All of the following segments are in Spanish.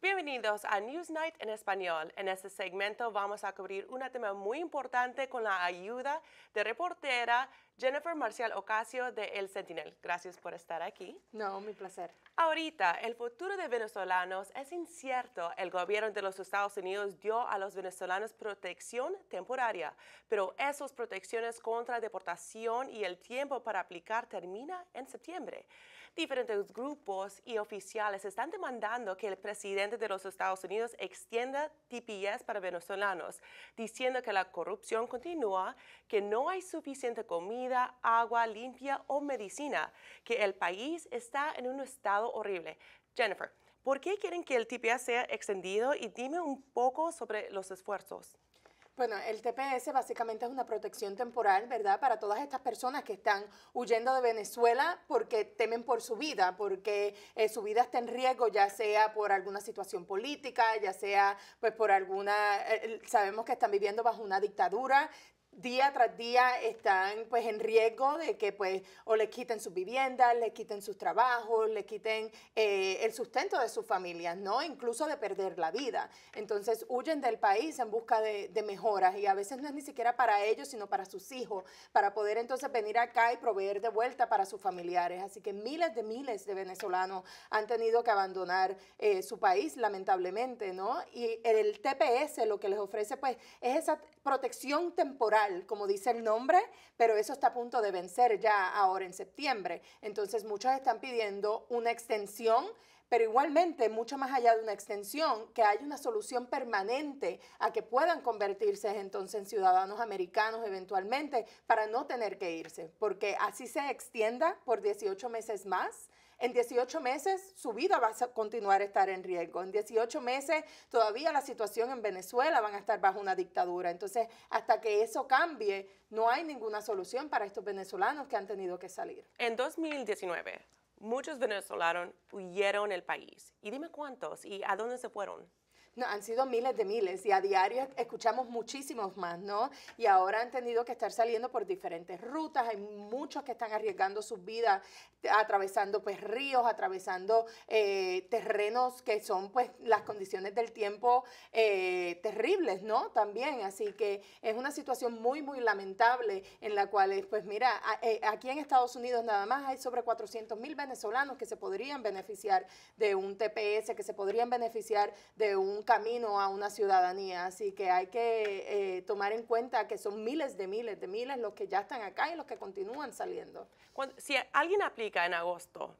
Bienvenidos a News Newsnight en español. En este segmento vamos a cubrir un tema muy importante con la ayuda de reportera Jennifer Marcial Ocasio de El Sentinel. Gracias por estar aquí. No, mi placer. Ahorita, el futuro de venezolanos es incierto. El gobierno de los Estados Unidos dio a los venezolanos protección temporaria, pero esas protecciones contra deportación y el tiempo para aplicar termina en septiembre. Diferentes grupos y oficiales están demandando que el presidente de los Estados Unidos extienda TPS para venezolanos, diciendo que la corrupción continúa, que no hay suficiente comida, agua limpia o medicina, que el país está en un estado horrible. Jennifer, ¿por qué quieren que el TPS sea extendido y dime un poco sobre los esfuerzos? Bueno, el TPS básicamente es una protección temporal, ¿verdad? Para todas estas personas que están huyendo de Venezuela porque temen por su vida, porque eh, su vida está en riesgo, ya sea por alguna situación política, ya sea pues por alguna, eh, sabemos que están viviendo bajo una dictadura, día tras día están pues en riesgo de que pues o les quiten sus viviendas, les quiten sus trabajos, les quiten eh, el sustento de sus familias, ¿no? Incluso de perder la vida. Entonces huyen del país en busca de, mejoras y a veces no es ni siquiera para ellos, sino para sus hijos, para poder entonces venir acá y proveer de vuelta para sus familiares. Así que miles de miles de venezolanos han tenido que abandonar eh, su país, lamentablemente, ¿no? Y el TPS lo que les ofrece pues es esa protección temporal, como dice el nombre, pero eso está a punto de vencer ya ahora en septiembre. Entonces muchos están pidiendo una extensión pero igualmente, mucho más allá de una extensión, que haya una solución permanente a que puedan convertirse entonces en ciudadanos americanos eventualmente para no tener que irse, porque así se extienda por 18 meses más en 18 meses su vida va a continuar a estar en riesgo. En 18 meses todavía la situación en Venezuela van a estar bajo una dictadura. Entonces, hasta que eso cambie, no hay ninguna solución para estos venezolanos que han tenido que salir. En 2019, muchos venezolanos huyeron del país. ¿Y dime cuántos y a dónde se fueron? han sido miles de miles y a diario escuchamos muchísimos más, ¿no? Y ahora han tenido que estar saliendo por diferentes rutas, hay muchos que están arriesgando sus vidas, atravesando pues ríos, atravesando eh, terrenos que son pues las condiciones del tiempo eh, terribles, ¿no? También, así que es una situación muy, muy lamentable en la cual, pues mira, eh, aquí en Estados Unidos nada más hay sobre 400 mil venezolanos que se podrían beneficiar de un TPS, que se podrían beneficiar de un camino a una ciudadanía, así que hay que eh, tomar en cuenta que son miles de miles de miles los que ya están acá y los que continúan saliendo. si alguien aplica en agosto,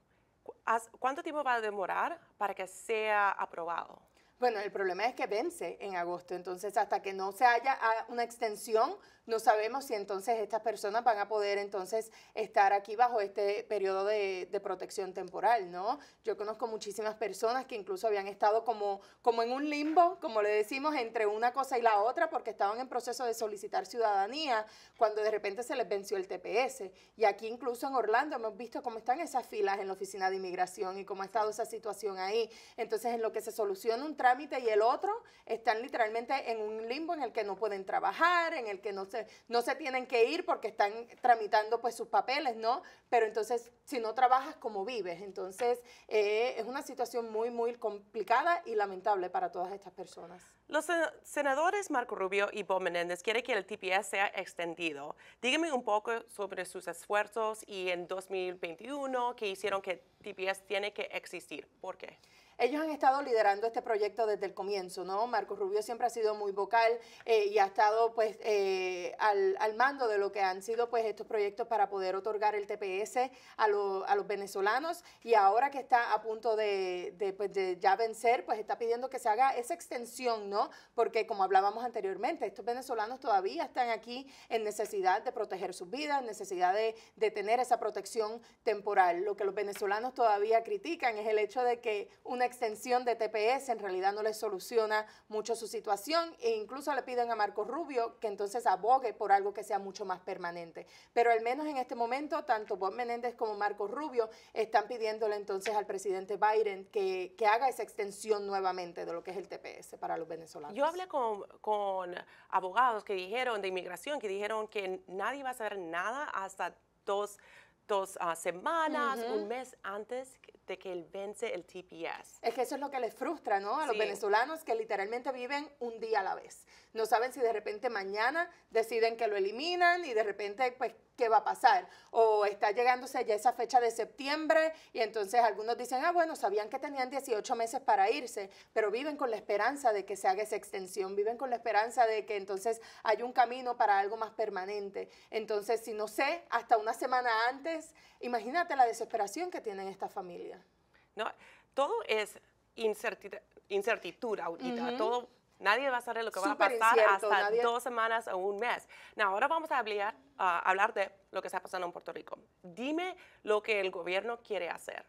¿cuánto tiempo va a demorar para que sea aprobado? Bueno, el problema es que vence en agosto, entonces hasta que no se haya ah, una extensión, no sabemos si entonces estas personas van a poder entonces estar aquí bajo este periodo de, de protección temporal, ¿no? Yo conozco muchísimas personas que incluso habían estado como, como en un limbo, como le decimos, entre una cosa y la otra, porque estaban en proceso de solicitar ciudadanía cuando de repente se les venció el TPS. Y aquí incluso en Orlando hemos visto cómo están esas filas en la oficina de inmigración y cómo ha estado esa situación ahí. Entonces, en lo que se soluciona un trámite y el otro están literalmente en un limbo en el que no pueden trabajar, en el que no se, no se tienen que ir porque están tramitando pues sus papeles, ¿no? Pero entonces, si no trabajas, ¿cómo vives? Entonces, eh, es una situación muy, muy complicada y lamentable para todas estas personas. Los senadores Marco Rubio y Bob Menéndez quieren que el TPS sea extendido. Dígame un poco sobre sus esfuerzos y en 2021 que hicieron que TPS tiene que existir. ¿Por qué? Ellos han estado liderando este proyecto desde el comienzo, ¿no? Marcos Rubio siempre ha sido muy vocal eh, y ha estado pues eh, al, mando de lo que han sido pues estos proyectos para poder otorgar el TPS a, a los venezolanos y ahora que está a punto pues, de, ya vencer, pues está pidiendo que se haga esa extensión, ¿no? Porque como hablábamos anteriormente, estos venezolanos todavía están aquí en necesidad de proteger sus vidas, en necesidad de, de tener esa protección temporal. Lo que los venezolanos todavía critican es el hecho de que una extensión de TPS en realidad no le soluciona mucho su situación e incluso le piden a Marcos Rubio que entonces abogue por algo que sea mucho más permanente. Pero al menos en este momento, tanto Bob Menéndez como Marcos Rubio están pidiéndole entonces al presidente Biden que, haga esa extensión nuevamente de lo que es el TPS para los venezolanos. Yo hablé con, abogados que dijeron de inmigración, que dijeron que nadie va a hacer nada hasta dos, ah, semanas, un mes antes de que él vence el TPS. Es que eso es lo que les frustra, ¿no? A los venezolanos que literalmente viven un día a la vez. No saben si de repente mañana deciden que lo eliminan y de repente, pues, ¿qué va a pasar? O está llegándose ya esa fecha de septiembre y entonces algunos dicen, ah, bueno, sabían que tenían 18 meses para irse, pero viven con la esperanza de que se haga esa extensión, viven con la esperanza de que entonces hay un camino para algo más permanente. Entonces, si no sé, hasta una semana antes, imagínate la desesperación que tienen estas familias. Todo es incertidumbre ahorita, Nadie va a saber lo que va a pasar hasta dos semanas o un mes. ahora vamos a hablar, hablar de lo que está pasando en Puerto Rico. Dime lo que el gobierno quiere hacer.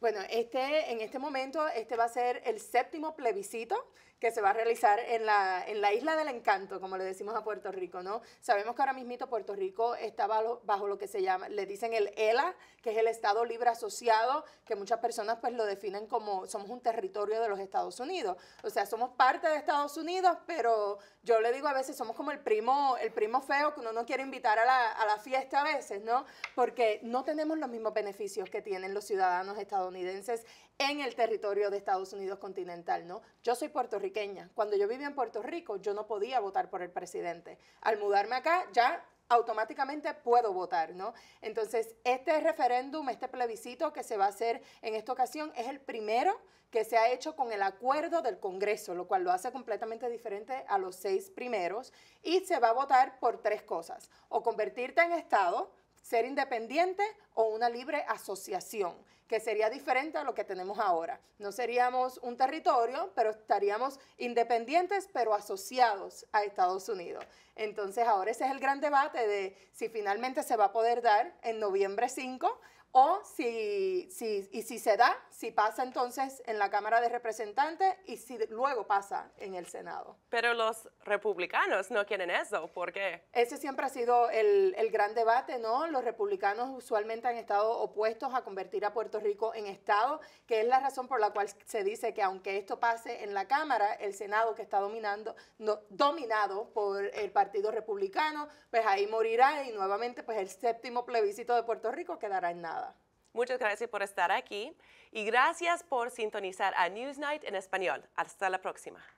Bueno, este, en este momento, este va a ser el séptimo plebiscito que se va a realizar en la, en la isla del encanto, como le decimos a Puerto Rico, ¿no? Sabemos que ahora mismo Puerto Rico está bajo, lo que se llama, le dicen el ELA, que es el Estado Libre Asociado, que muchas personas pues lo definen como somos un territorio de los Estados Unidos. O sea, somos parte de Estados Unidos, pero yo le digo a veces somos como el primo, el primo feo que uno no quiere invitar a la, a la fiesta a veces, ¿no? Porque no tenemos los mismos beneficios que tienen los ciudadanos estadounidenses estadounidenses en el territorio de Estados Unidos continental, ¿no? Yo soy puertorriqueña. Cuando yo vivía en Puerto Rico, yo no podía votar por el presidente. Al mudarme acá, ya automáticamente puedo votar, ¿no? Entonces, este referéndum, este plebiscito que se va a hacer en esta ocasión es el primero que se ha hecho con el acuerdo del Congreso, lo cual lo hace completamente diferente a los seis primeros, y se va a votar por tres cosas, o convertirte en Estado, ser independiente o una libre asociación que sería diferente a lo que tenemos ahora. No seríamos un territorio, pero estaríamos independientes, pero asociados a Estados Unidos. Entonces ahora ese es el gran debate de si finalmente se va a poder dar en noviembre 5 o si, si, y si se da, si pasa entonces en la Cámara de Representantes y si luego pasa en el Senado. Pero los republicanos no quieren eso, ¿por qué? Ese siempre ha sido el, el gran debate, ¿no? Los republicanos usualmente han estado opuestos a convertir a Puerto Rico en Estado, que es la razón por la cual se dice que aunque esto pase en la Cámara, el Senado, que está dominando, dominado por el Partido Republicano, pues ahí morirá y nuevamente pues el séptimo plebiscito de Puerto Rico quedará en nada. Muchas gracias por estar aquí y gracias por sintonizar a Newsnight en español. Hasta la próxima.